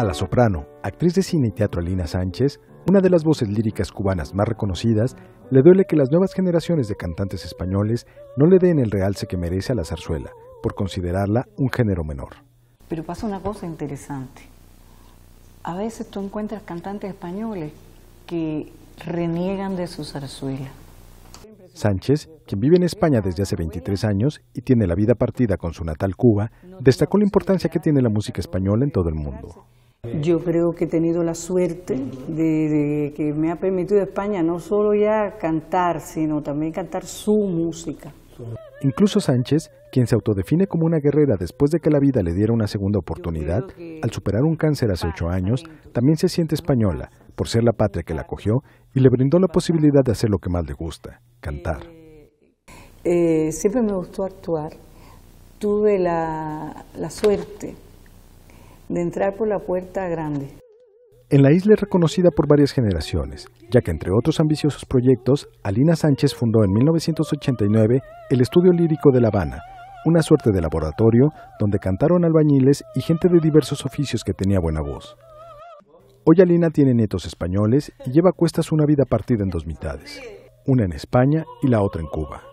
A la soprano, actriz de cine y teatro Alina Sánchez, una de las voces líricas cubanas más reconocidas, le duele que las nuevas generaciones de cantantes españoles no le den el realce que merece a la zarzuela, por considerarla un género menor. Pero pasa una cosa interesante. A veces tú encuentras cantantes españoles que reniegan de su zarzuela. Sánchez, quien vive en España desde hace 23 años y tiene la vida partida con su natal Cuba, destacó la importancia que tiene la música española en todo el mundo. Yo creo que he tenido la suerte de, que me ha permitido España no solo ya cantar, sino también cantar su música. Incluso Sánchez, quien se autodefine como una guerrera después de que la vida le diera una segunda oportunidad, al superar un cáncer hace ocho años, también se siente española, por ser la patria que la acogió y le brindó la posibilidad de hacer lo que más le gusta, eh, cantar. Eh, siempre me gustó actuar. Tuve la, la suerte de entrar por la puerta grande. En la isla es reconocida por varias generaciones, ya que entre otros ambiciosos proyectos, Alina Sánchez fundó en 1989 el Estudio Lírico de La Habana, una suerte de laboratorio donde cantaron albañiles y gente de diversos oficios que tenía buena voz. Hoy Alina tiene nietos españoles y lleva a cuestas una vida partida en dos mitades, una en España y la otra en Cuba.